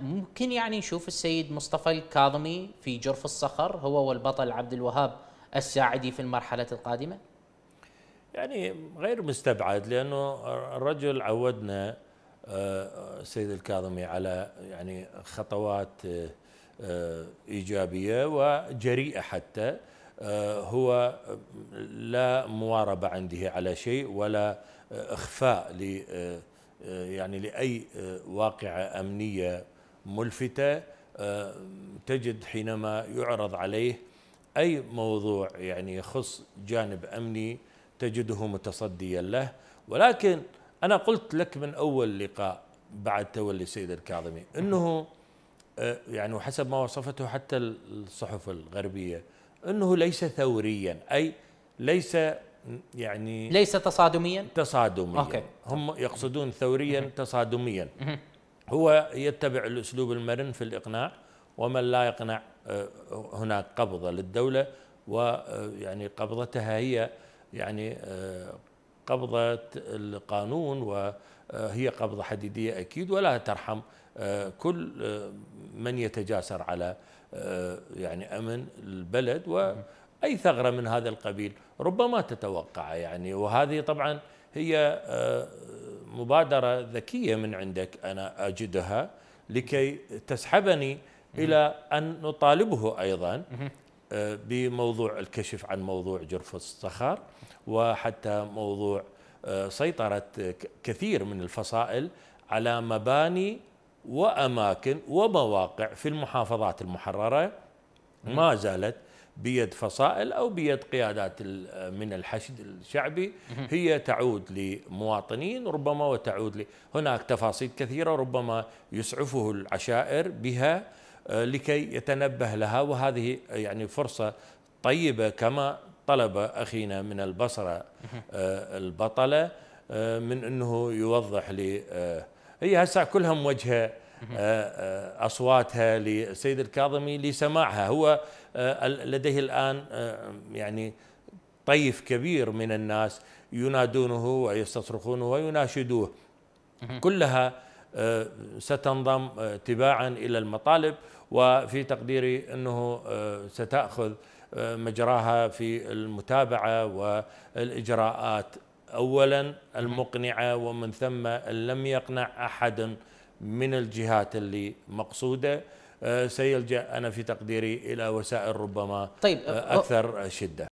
ممكن يعني نشوف السيد مصطفى الكاظمي في جرف الصخر هو والبطل عبد الوهاب الساعدي في المرحلة القادمة؟ يعني غير مستبعد لأنه الرجل عودنا آه، السيد الكاظمي على يعني خطوات آه، آه، إيجابية وجريئة حتى هو لا مواربة عنده على شيء ولا إخفاء يعني لأي واقعة أمنية ملفتة آه، تجد حينما يعرض عليه أي موضوع يعني يخص جانب أمني تجده متصديا له ولكن أنا قلت لك من أول لقاء بعد تولي السيد الكاظمي أنه آه، يعني وحسب ما وصفته حتى الصحف الغربية أنه ليس ثوريا أي ليس يعني ليس تصادميا تصادميا أوكي. هم يقصدون ثوريا تصادميا هو يتبع الأسلوب المرن في الإقناع ومن لا يقنع آه، هناك قبضة للدولة ويعني آه، قبضتها هي يعني آه، قبضة القانون وهي قبضة حديدية أكيد ولا ترحم كل من يتجاسر على يعني أمن البلد وأي ثغرة من هذا القبيل ربما تتوقع يعني وهذه طبعا هي مبادرة ذكية من عندك أنا أجدها لكي تسحبني إلى أن نطالبه أيضا آه، بموضوع الكشف عن موضوع جرف الصخر وحتى موضوع آه، سيطرة كثير من الفصائل على مباني وأماكن ومواقع في المحافظات المحررة ما زالت بيد فصائل او بيد قيادات من الحشد الشعبي هي تعود لمواطنين ربما وتعود لي هناك تفاصيل كثيره ربما يسعفه العشائر بها آه، لكي يتنبه لها وهذه يعني فرصه طيبه كما طلب اخينا من البصره آه، البطله آه، من انه يوضح لي هي هسه كلها موجهه آه، آه، اصواتها للسيد الكاظمي لسماعها هو آه، لديه الان يعني طيف كبير من الناس ينادونه ويستصرخونه ويناشدوه كلها ستنضم تباعا الى المطالب وفي تقديري انه ستاخذ مجراها في المتابعه والاجراءات اولا المقنعه ومن ثم لم يقنع احد من الجهات اللي مقصوده آه، سيلجا انا في تقديري الى وسائل ربما طيب آه، آه، اكثر شده